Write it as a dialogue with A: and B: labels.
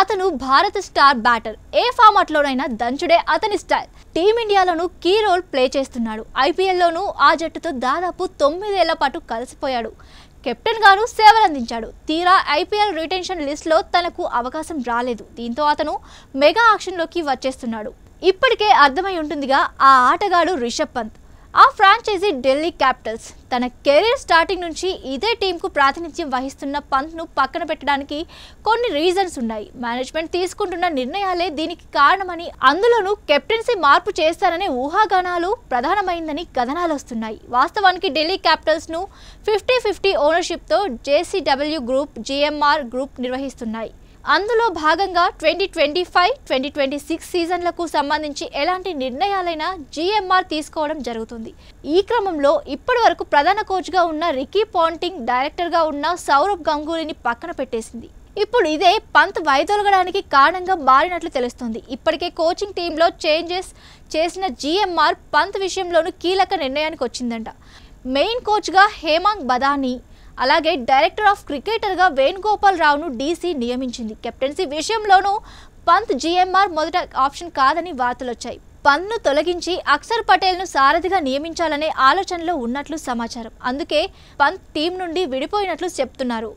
A: అతను భారత star batter ఏ ఫార్మాట్లోనైనా దంచుడే అతని స్టైల్ టీమిండియాలోనూ కీ రోల్ ప్లే చేస్తున్నాడు ఐపీఎల్లోనూ ఆ జట్టుతో దాదాపు తొమ్మిదేళ్ల పాటు కలిసిపోయాడు కెప్టెన్ గాను సేవలందించాడు తీరా ఐపీఎల్ రిటెన్షన్ లిస్ట్లో తనకు అవకాశం రాలేదు దీంతో అతను మెగా ఆక్షన్లోకి వచ్చేస్తున్నాడు ఇప్పటికే అర్థమై ఉంటుందిగా ఆ ఆటగాడు రిషబ్ పంత్ ఆ ఫ్రాంచైజీ ఢిల్లీ క్యాపిటల్స్ తన కెరీర్ స్టార్టింగ్ నుంచి ఇదే టీంకు ప్రాతినిధ్యం వహిస్తున్న పంత్ను పక్కన పెట్టడానికి కొన్ని రీజన్స్ ఉన్నాయి మేనేజ్మెంట్ తీసుకుంటున్న నిర్ణయాలే దీనికి కారణమని అందులోనూ కెప్టెన్సీ మార్పు చేస్తారనే ఊహాగానాలు ప్రధానమైందని కథనాలు వస్తున్నాయి వాస్తవానికి ఢిల్లీ క్యాపిటల్స్ను ఫిఫ్టీ ఫిఫ్టీ ఓనర్షిప్తో జేసీడబ్ల్యూ గ్రూప్ జీఎంఆర్ గ్రూప్ నిర్వహిస్తున్నాయి అందులో భాగంగా twenty twenty five twenty twenty six సీజన్లకు సంబంధించి ఎలాంటి నిర్ణయాలైనా జీఎంఆర్ తీసుకోవడం జరుగుతుంది ఈ క్రమంలో ఇప్పటి వరకు ప్రధాన కోచ్గా ఉన్న రికీ పాంటింగ్ డైరెక్టర్గా ఉన్న సౌరభ్ గంగూలీని పక్కన పెట్టేసింది ఇప్పుడు ఇదే పంత్ వైదొలగడానికి కారణంగా మారినట్లు తెలుస్తుంది ఇప్పటికే కోచింగ్ టీంలో చేంజెస్ చేసిన జీఎంఆర్ పంత్ విషయంలోనూ కీలక నిర్ణయానికి వచ్చిందంట మెయిన్ కోచ్గా హేమాంగ్ బదానీ అలాగే డైరెక్టర్ ఆఫ్ క్రికెటర్గా వేణుగోపాల్ రావును డీసీ నియమించింది కెప్టెన్సీ విషయంలోనూ పంత్ జీఎంఆర్ మొదట ఆప్షన్ కాదని వార్తలొచ్చాయి పన్ను తొలగించి అక్షర్ పటేల్ను సారథిగా నియమించాలనే ఆలోచనలో ఉన్నట్లు సమాచారం అందుకే పంత్ టీం నుండి విడిపోయినట్లు చెప్తున్నారు